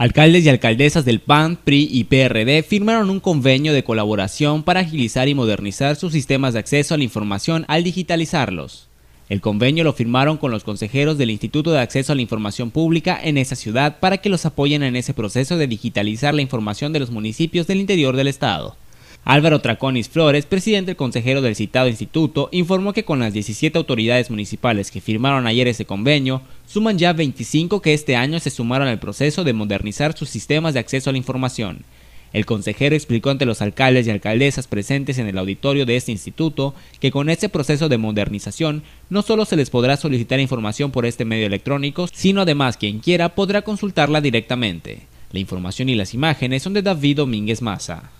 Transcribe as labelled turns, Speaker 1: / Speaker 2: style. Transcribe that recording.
Speaker 1: Alcaldes y alcaldesas del PAN, PRI y PRD firmaron un convenio de colaboración para agilizar y modernizar sus sistemas de acceso a la información al digitalizarlos. El convenio lo firmaron con los consejeros del Instituto de Acceso a la Información Pública en esa ciudad para que los apoyen en ese proceso de digitalizar la información de los municipios del interior del estado. Álvaro Traconis Flores, presidente del consejero del citado instituto, informó que con las 17 autoridades municipales que firmaron ayer ese convenio, suman ya 25 que este año se sumaron al proceso de modernizar sus sistemas de acceso a la información. El consejero explicó ante los alcaldes y alcaldesas presentes en el auditorio de este instituto que con este proceso de modernización no solo se les podrá solicitar información por este medio electrónico, sino además quien quiera podrá consultarla directamente. La información y las imágenes son de David Domínguez Maza.